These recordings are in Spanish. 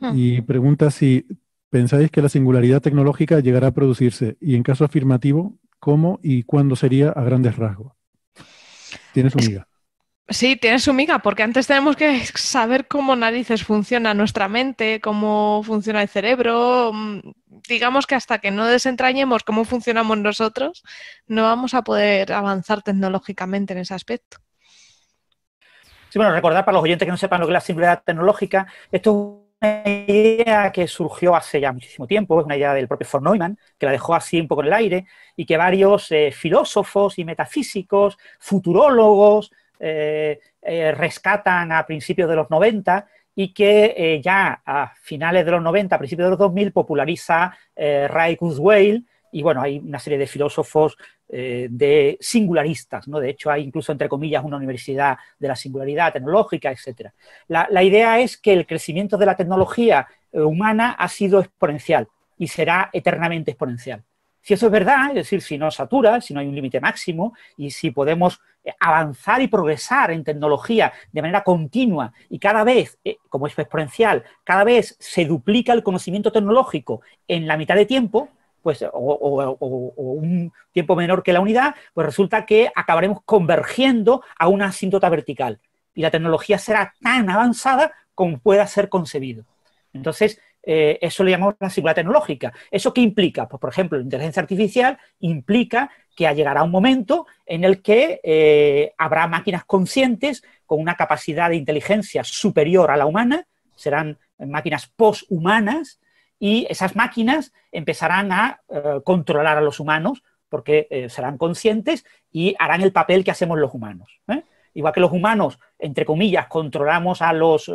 Hmm. Y pregunta si pensáis que la singularidad tecnológica llegará a producirse y en caso afirmativo, ¿cómo y cuándo sería a grandes rasgos? Tienes un miga. Sí, tienes su miga, porque antes tenemos que saber cómo narices funciona nuestra mente, cómo funciona el cerebro. Mm, digamos que hasta que no desentrañemos cómo funcionamos nosotros, no vamos a poder avanzar tecnológicamente en ese aspecto. Sí, bueno, recordar para los oyentes que no sepan lo que es la singularidad tecnológica, esto una idea que surgió hace ya muchísimo tiempo, es una idea del propio von Neumann, que la dejó así un poco en el aire, y que varios eh, filósofos y metafísicos, futurólogos, eh, eh, rescatan a principios de los 90 y que ya a finales de los 90, a principios de los 2000, populariza Ray Kurzweil, y bueno, hay una serie de filósofos eh, de singularistas, ¿no? De hecho, hay incluso, entre comillas, una universidad de la singularidad tecnológica, etc. La, la idea es que el crecimiento de la tecnología eh, humana ha sido exponencial y será eternamente exponencial. Si eso es verdad, es decir, si no satura, si no hay un límite máximo y si podemos eh, avanzar y progresar en tecnología de manera continua y cada vez, como es exponencial, cada vez se duplica el conocimiento tecnológico en la mitad de tiempo, pues, o, un tiempo menor que la unidad, pues resulta que acabaremos convergiendo a una asíntota vertical. Y la tecnología será tan avanzada como pueda ser concebido. Entonces, eh, eso le llamamos la singularidad tecnológica. ¿Eso qué implica? Pues, por ejemplo, la inteligencia artificial implica que llegará un momento en el que eh, habrá máquinas conscientes con una capacidad de inteligencia superior a la humana, serán máquinas poshumanas, y esas máquinas empezarán a eh, controlar a los humanos porque eh, serán conscientes y harán el papel que hacemos los humanos. ¿eh? Igual que los humanos, entre comillas, controlamos a los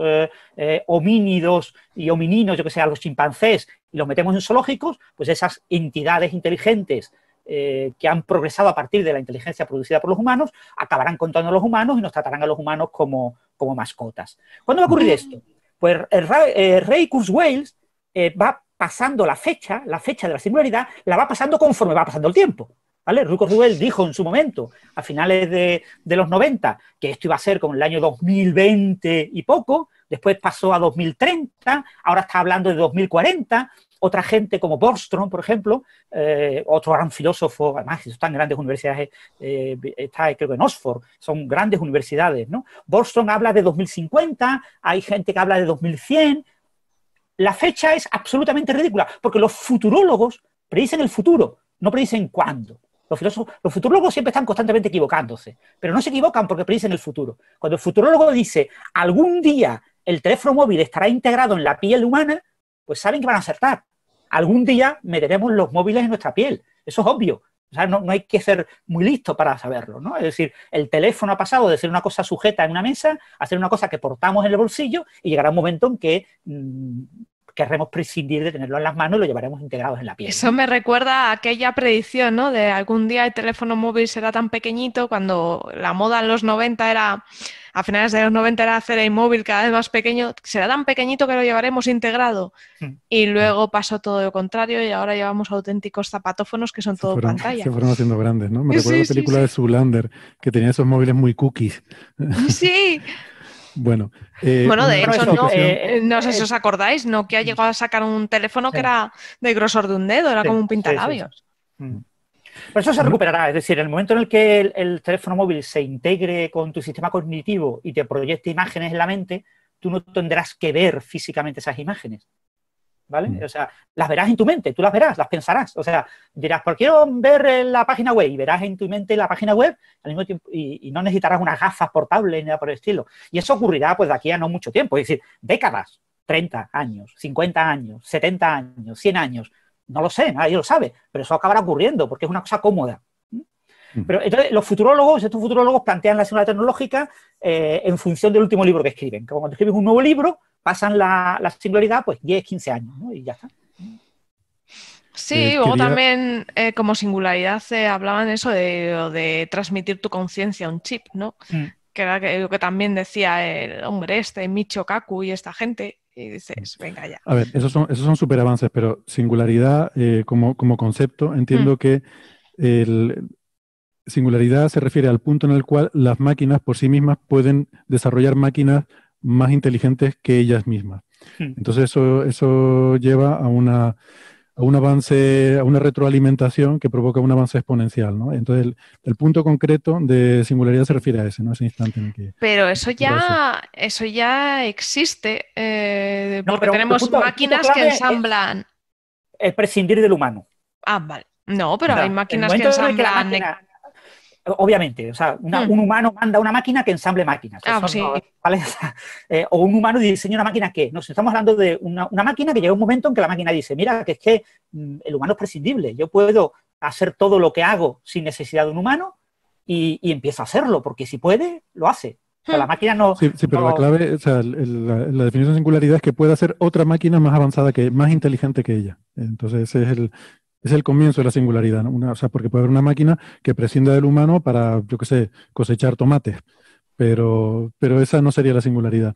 homínidos y homininos, yo que sé, a los chimpancés, y los metemos en zoológicos, pues esas entidades inteligentes que han progresado a partir de la inteligencia producida por los humanos, acabarán contando a los humanos y nos tratarán a los humanos como, como mascotas. ¿Cuándo va a ocurrir esto? Pues el, el Ray Kurzweil eh, va pasando la fecha, la fecha de la singularidad, la va pasando conforme va pasando el tiempo. ¿Vale? Rubel dijo en su momento, a finales de, los 90, que esto iba a ser con el año 2020 y poco, después pasó a 2030, ahora está hablando de 2040. Otra gente como Bostrom, por ejemplo, eh, otro gran filósofo, además están grandes universidades, eh, está creo que en Oxford, son grandes universidades, ¿no? Bostrom habla de 2050, hay gente que habla de 2100, la fecha es absolutamente ridícula, porque los futurólogos predicen el futuro, no predicen cuándo. Los, filósofos, los futurólogos siempre están constantemente equivocándose, pero no se equivocan porque predicen el futuro. Cuando el futurólogo dice, algún día el teléfono móvil estará integrado en la piel humana, pues saben que van a acertar. Algún día meteremos los móviles en nuestra piel. Eso es obvio. O sea, no, hay que ser muy listo para saberlo, ¿no? Es decir, el teléfono ha pasado de ser una cosa sujeta en una mesa a ser una cosa que portamos en el bolsillo y llegará un momento en que mm, querremos prescindir de tenerlo en las manos y lo llevaremos integrados en la piel. Eso me recuerda a aquella predicción, ¿no? De algún día el teléfono móvil será tan pequeñito cuando la moda en los 90 era a finales de los 90 era hacer el móvil cada vez más pequeño, será tan pequeñito que lo llevaremos integrado. Hmm. Y luego pasó todo lo contrario y ahora llevamos auténticos zapatófonos que son todo pantalla. Se fueron haciendo grandes, ¿no? Me recuerdo la película de Zulander, que tenía esos móviles muy cookies. Sí. Bueno, eh, bueno de hecho, eh, eh, no, sé si os acordáis, ha llegado a sacar un teléfono que era de grosor de un dedo, era como un pintalabios. Hmm. Pero eso se recuperará, es decir, en el momento en el que el, teléfono móvil se integre con tu sistema cognitivo y te proyecte imágenes en la mente, tú no tendrás que ver físicamente esas imágenes. ¿Vale? Mm. O sea, las verás en tu mente, tú las verás, las pensarás. O sea, dirás, ¿por quiero ver eh, la página web? Y verás en tu mente la página web al mismo tiempo y, no necesitarás unas gafas portables ni nada por el estilo. Y eso ocurrirá pues de aquí a no mucho tiempo, es decir, décadas, 30 años, 50 años, 70 años, 100 años no lo sé, nadie lo sabe, pero eso acabará ocurriendo porque es una cosa cómoda. Mm. Pero entonces, los futurólogos, estos futurólogos plantean la singularidad tecnológica eh, en función del último libro que escriben. Que cuando escribes un nuevo libro, pasan la, singularidad pues 10, 15 años, ¿no? Y ya está. Sí, eh, luego también eh, como singularidad hablaban eso de, transmitir tu conciencia a un chip, ¿no? Mm. Que era lo que, que también decía el hombre este, Micho Kaku y esta gente, y dices, venga ya. A ver, esos son, esos son super avances, pero singularidad eh, como, como, concepto, entiendo mm. que el, singularidad se refiere al punto en el cual las máquinas por sí mismas pueden desarrollar máquinas más inteligentes que ellas mismas. Mm. Entonces eso, eso lleva a una a un avance, a una retroalimentación que provoca un avance exponencial, ¿no? Entonces, el, punto concreto de singularidad se refiere a ese, ¿no? Ese instante en que... Pero eso ya, eso. ya existe, eh, porque tenemos máquinas que ensamblan... Es, prescindir del humano. Ah, vale. No, pero hay máquinas que ensamblan obviamente, o sea, hmm. un humano manda una máquina que ensamble máquinas. Ah, eh, o un humano diseña una máquina que, nos estamos hablando de una, máquina que llega un momento en que la máquina dice, mira, que es que mm, el humano es prescindible, yo puedo hacer todo lo que hago sin necesidad de un humano y, y empieza a hacerlo, porque si puede, lo hace. la hmm. máquina no. Sí, pero la clave, o sea, la, definición de singularidad es que puede hacer otra máquina más avanzada que, más inteligente que ella. Entonces, ese es el, es el comienzo de la singularidad. Una, porque puede haber una máquina que prescinda del humano para, yo qué sé, cosechar tomate, pero, pero esa no sería la singularidad.